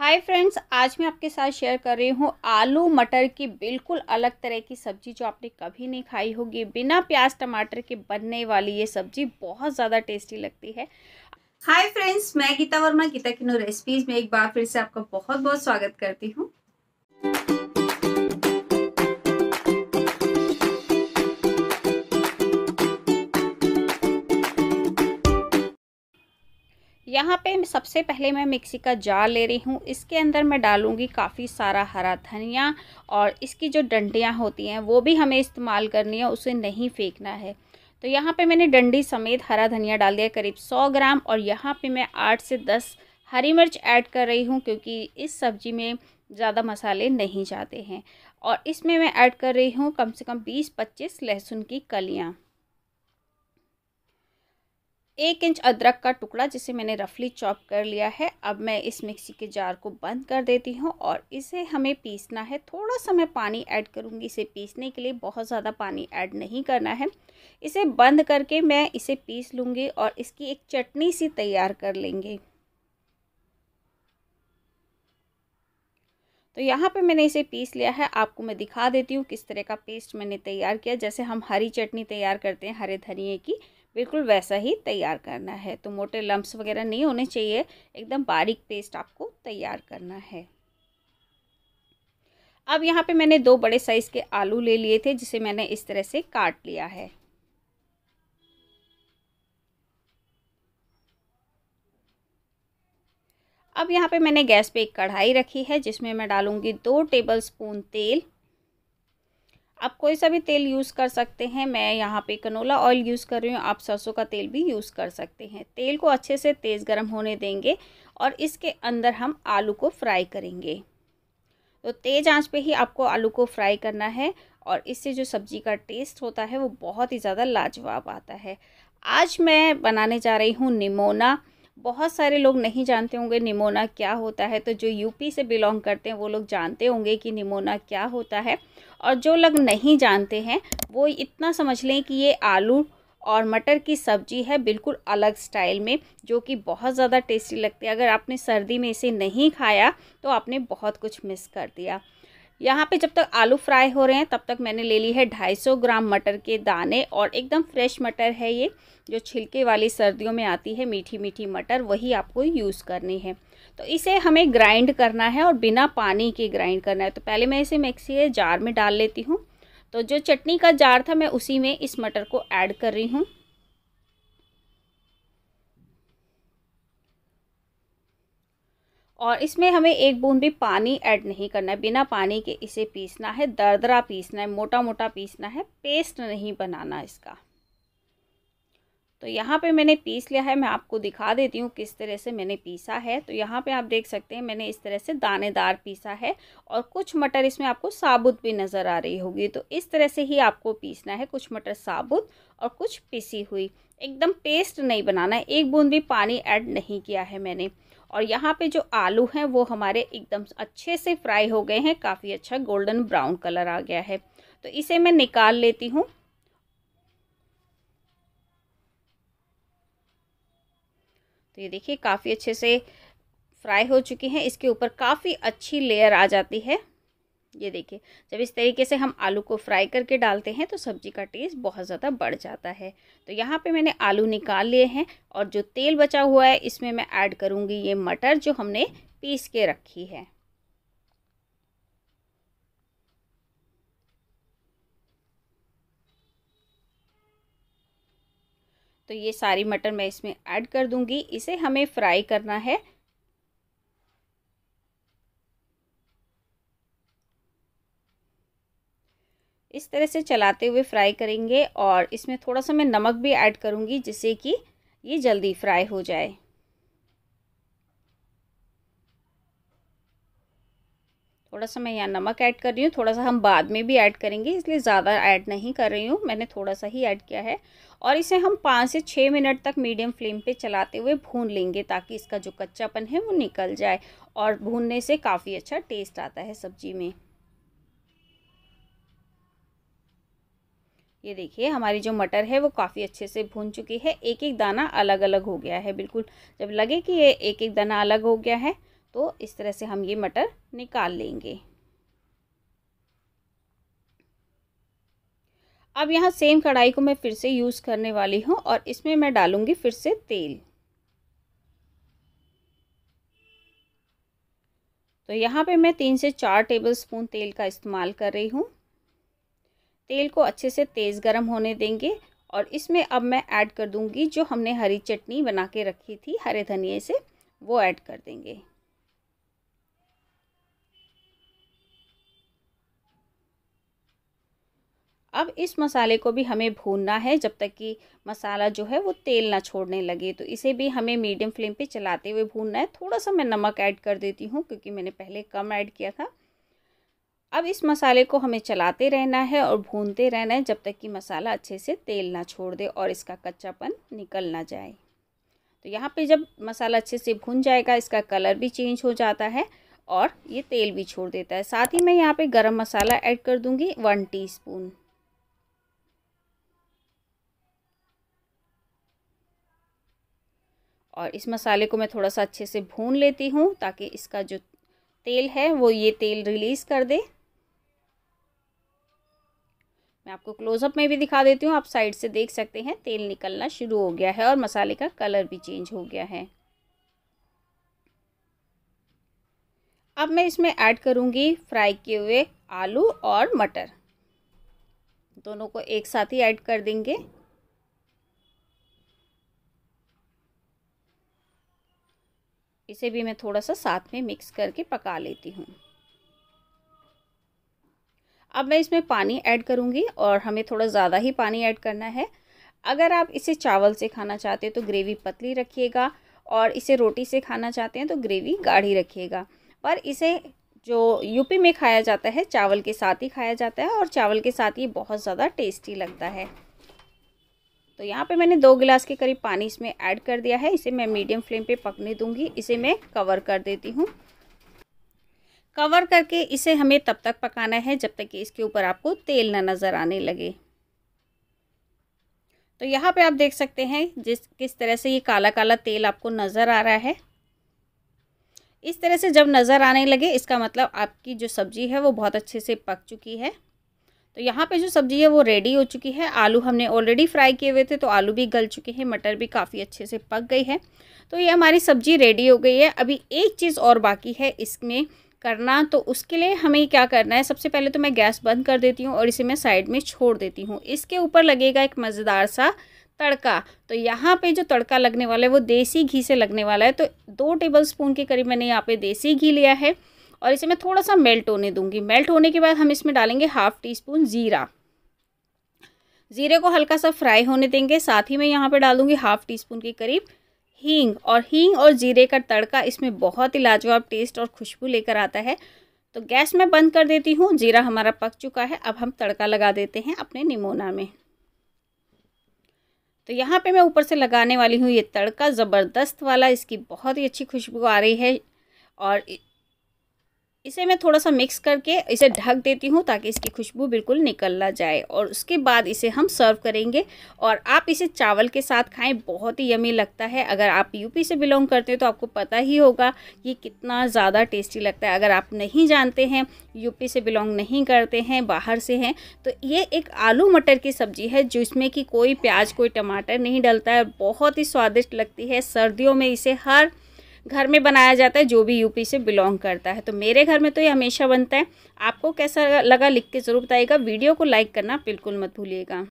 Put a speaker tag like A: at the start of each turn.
A: hi friends आज मैं आपके साथ शेयर कर रही हूँ आलू मटर की बिल्कुल अलग तरह की सब्ज़ी जो आपने कभी नहीं खाई होगी बिना प्याज टमाटर के बनने वाली ये सब्ज़ी बहुत ज़्यादा टेस्टी लगती है हाय फ्रेंड्स मैं गीता वर्मा गीता किनो रेसिपीज़ में एक बार फिर से आपका बहुत बहुत स्वागत करती हूँ यहाँ पे सबसे पहले मैं मिक्सी का जार ले रही हूँ इसके अंदर मैं डालूँगी काफ़ी सारा हरा धनिया और इसकी जो डंडियाँ होती हैं वो भी हमें इस्तेमाल करनी है उसे नहीं फेंकना है तो यहाँ पे मैंने डंडी समेत हरा धनिया डाल दिया करीब सौ ग्राम और यहाँ पे मैं आठ से दस हरी मिर्च ऐड कर रही हूँ क्योंकि इस सब्ज़ी में ज़्यादा मसाले नहीं जाते हैं और इसमें मैं ऐड कर रही हूँ कम से कम बीस पच्चीस लहसुन की कलियाँ एक इंच अदरक का टुकड़ा जिसे मैंने रफली चॉप कर लिया है अब मैं इस मिक्सी के जार को बंद कर देती हूँ और इसे हमें पीसना है थोड़ा सा मैं पानी ऐड करूँगी इसे पीसने के लिए बहुत ज़्यादा पानी ऐड नहीं करना है इसे बंद करके मैं इसे पीस लूँगी और इसकी एक चटनी सी तैयार कर लेंगे तो यहाँ पे मैंने इसे पीस लिया है आपको मैं दिखा देती हूँ किस तरह का पेस्ट मैंने तैयार किया जैसे हम हरी चटनी तैयार करते हैं हरे धनिए की बिल्कुल वैसा ही तैयार करना है तो मोटे लम्ब्स वगैरह नहीं होने चाहिए एकदम बारीक पेस्ट आपको तैयार करना है अब यहाँ पे मैंने दो बड़े साइज़ के आलू ले लिए थे जिसे मैंने इस तरह से काट लिया है अब यहाँ पे मैंने गैस पे एक कढ़ाई रखी है जिसमें मैं डालूंगी दो टेबल स्पून तेल आप कोई सा भी तेल यूज़ कर सकते हैं मैं यहाँ पे कनोला ऑयल यूज़ कर रही हूँ आप सरसों का तेल भी यूज़ कर सकते हैं तेल को अच्छे से तेज़ गर्म होने देंगे और इसके अंदर हम आलू को फ्राई करेंगे तो तेज़ आंच पे ही आपको आलू को फ्राई करना है और इससे जो सब्ज़ी का टेस्ट होता है वो बहुत ही ज़्यादा लाजवाब आता है आज मैं बनाने जा रही हूँ निमोना बहुत सारे लोग नहीं जानते होंगे निमोना क्या होता है तो जो यूपी से बिलोंग करते हैं वो लोग जानते होंगे कि निमोना क्या होता है और जो लोग नहीं जानते हैं वो इतना समझ लें कि ये आलू और मटर की सब्जी है बिल्कुल अलग स्टाइल में जो कि बहुत ज़्यादा टेस्टी लगती है अगर आपने सर्दी में इसे नहीं खाया तो आपने बहुत कुछ मिस कर दिया यहाँ पे जब तक आलू फ्राई हो रहे हैं तब तक मैंने ले ली है 250 ग्राम मटर के दाने और एकदम फ्रेश मटर है ये जो छिलके वाली सर्दियों में आती है मीठी मीठी मटर वही आपको यूज़ करनी है तो इसे हमें ग्राइंड करना है और बिना पानी के ग्राइंड करना है तो पहले मैं इसे मिक्सी जार में डाल लेती हूँ तो जो चटनी का जार था मैं उसी में इस मटर को ऐड कर रही हूँ और इसमें हमें एक बूंद भी पानी ऐड नहीं करना है बिना पानी के इसे पीसना है दरदरा पीसना है मोटा मोटा पीसना है पेस्ट नहीं बनाना इसका तो यहाँ पे मैंने पीस लिया है मैं आपको दिखा देती हूँ किस तरह से मैंने पीसा है तो यहाँ पे आप देख सकते हैं मैंने इस तरह से दानेदार पीसा है और कुछ मटर इसमें आपको साबुत भी नज़र आ रही होगी तो इस तरह से ही आपको पीसना है कुछ मटर साबुत और कुछ पीसी हुई एकदम पेस्ट नहीं बनाना है एक बूंद भी पानी ऐड नहीं किया है मैंने और यहाँ पे जो आलू हैं वो हमारे एकदम अच्छे से फ्राई हो गए हैं काफ़ी अच्छा गोल्डन ब्राउन कलर आ गया है तो इसे मैं निकाल लेती हूँ तो ये देखिए काफ़ी अच्छे से फ्राई हो चुकी हैं इसके ऊपर काफ़ी अच्छी लेयर आ जाती है ये देखिए जब इस तरीके से हम आलू को फ्राई करके डालते हैं तो सब्ज़ी का टेस्ट बहुत ज़्यादा बढ़ जाता है तो यहाँ पे मैंने आलू निकाल लिए हैं और जो तेल बचा हुआ है इसमें मैं ऐड करूँगी ये मटर जो हमने पीस के रखी है तो ये सारी मटर मैं इसमें ऐड कर दूंगी इसे हमें फ्राई करना है इस तरह से चलाते हुए फ्राई करेंगे और इसमें थोड़ा सा मैं नमक भी ऐड करूँगी जिससे कि ये जल्दी फ्राई हो जाए थोड़ा सा मैं यहाँ नमक ऐड कर रही हूँ थोड़ा सा हम बाद में भी ऐड करेंगे इसलिए ज़्यादा ऐड नहीं कर रही हूँ मैंने थोड़ा सा ही ऐड किया है और इसे हम पाँच से छः मिनट तक मीडियम फ्लेम पे चलाते हुए भून लेंगे ताकि इसका जो कच्चापन है वो निकल जाए और भूनने से काफ़ी अच्छा टेस्ट आता है सब्जी में ये देखिए हमारी जो मटर है वो काफ़ी अच्छे से भून चुकी है एक एक दाना अलग अलग हो गया है बिल्कुल जब लगे कि ये एक एक दाना अलग हो गया है तो इस तरह से हम ये मटर निकाल लेंगे अब यहाँ सेम कढ़ाई को मैं फिर से यूज़ करने वाली हूँ और इसमें मैं डालूँगी फिर से तेल तो यहाँ पे मैं तीन से चार टेबल स्पून तेल का इस्तेमाल कर रही हूँ तेल को अच्छे से तेज़ गरम होने देंगे और इसमें अब मैं ऐड कर दूँगी जो हमने हरी चटनी बना के रखी थी हरे धनिए से वो ऐड कर देंगे अब इस मसाले को भी हमें भूनना है जब तक कि मसाला जो है वो तेल ना छोड़ने लगे तो इसे भी हमें मीडियम फ्लेम पे चलाते हुए भूनना है थोड़ा सा मैं नमक ऐड कर देती हूँ क्योंकि मैंने पहले कम ऐड किया था अब इस मसाले को हमें चलाते रहना है और भूनते रहना है जब तक कि मसाला अच्छे से तेल ना छोड़ दे और इसका कच्चापन निकल ना जाए तो यहाँ पर जब मसाला अच्छे से भून जाएगा इसका कलर भी चेंज हो जाता है और ये तेल भी छोड़ देता है साथ ही मैं यहाँ पर गर्म मसाला ऐड कर दूँगी वन टी और इस मसाले को मैं थोड़ा सा अच्छे से भून लेती हूँ ताकि इसका जो तेल है वो ये तेल रिलीज़ कर दे मैं आपको क्लोजअप में भी दिखा देती हूँ आप साइड से देख सकते हैं तेल निकलना शुरू हो गया है और मसाले का कलर भी चेंज हो गया है अब मैं इसमें ऐड करूँगी फ्राई किए हुए आलू और मटर दोनों को एक साथ ही ऐड कर देंगे इसे भी मैं थोड़ा सा साथ में मिक्स करके पका लेती हूँ अब मैं इसमें पानी ऐड करूँगी और हमें थोड़ा ज़्यादा ही पानी ऐड करना है अगर आप इसे चावल से खाना चाहते हैं तो ग्रेवी पतली रखिएगा और इसे रोटी से खाना चाहते हैं तो ग्रेवी गाढ़ी रखिएगा पर इसे जो यूपी में खाया जाता है चावल के साथ ही खाया जाता है और चावल के साथ ही बहुत ज़्यादा टेस्टी लगता है तो यहाँ पे मैंने दो गिलास के करीब पानी इसमें ऐड कर दिया है इसे मैं मीडियम फ्लेम पे पकने दूंगी इसे मैं कवर कर देती हूँ कवर करके इसे हमें तब तक पकाना है जब तक कि इसके ऊपर आपको तेल ना नज़र आने लगे तो यहाँ पे आप देख सकते हैं जिस किस तरह से ये काला काला तेल आपको नज़र आ रहा है इस तरह से जब नज़र आने लगे इसका मतलब आपकी जो सब्ज़ी है वो बहुत अच्छे से पक चुकी है तो यहाँ पे जो सब्ज़ी है वो रेडी हो चुकी है आलू हमने ऑलरेडी फ्राई किए हुए थे तो आलू भी गल चुके हैं मटर भी काफ़ी अच्छे से पक गई है तो ये हमारी सब्ज़ी रेडी हो गई है अभी एक चीज़ और बाकी है इसमें करना तो उसके लिए हमें क्या करना है सबसे पहले तो मैं गैस बंद कर देती हूँ और इसे मैं साइड में छोड़ देती हूँ इसके ऊपर लगेगा एक मज़ेदार सा तड़का तो यहाँ पे जो तड़का लगने वाला है वो देसी घी से लगने वाला है तो दो टेबल स्पून के करीब मैंने यहाँ पे देसी घी लिया है और इसे मैं थोड़ा सा मेल्ट होने दूंगी मेल्ट होने के बाद हम इसमें डालेंगे हाफ़ टी स्पून ज़ीरा ज़ीरे को हल्का सा फ्राई होने देंगे साथ ही मैं यहाँ पर डालूंगी हाफ़ टी स्पून के करीब हींग और हींग और जीरे का तड़का इसमें बहुत ही लाजवाब टेस्ट और खुशबू लेकर आता है तो गैस मैं बंद कर देती हूँ जीरा हमारा पक चुका है अब हम तड़का लगा देते हैं अपने निमोना में तो यहाँ पे मैं ऊपर से लगाने वाली हूँ ये तड़का ज़बरदस्त वाला इसकी बहुत ही अच्छी खुशबू आ रही है और इसे मैं थोड़ा सा मिक्स करके इसे ढक देती हूँ ताकि इसकी खुशबू बिल्कुल निकल ना जाए और उसके बाद इसे हम सर्व करेंगे और आप इसे चावल के साथ खाएं बहुत ही यमी लगता है अगर आप यूपी से बिलोंग करते हैं तो आपको पता ही होगा कि कितना ज़्यादा टेस्टी लगता है अगर आप नहीं जानते हैं यूपी से बिलोंग नहीं करते हैं बाहर से हैं तो ये एक आलू मटर की सब्ज़ी है जिसमें कि कोई प्याज कोई टमाटर नहीं डलता है बहुत ही स्वादिष्ट लगती है सर्दियों में इसे हर घर में बनाया जाता है जो भी यूपी से बिलोंग करता है तो मेरे घर में तो ये हमेशा बनता है आपको कैसा लगा लिख के ज़रूर बताइएगा वीडियो को लाइक करना बिल्कुल मत भूलिएगा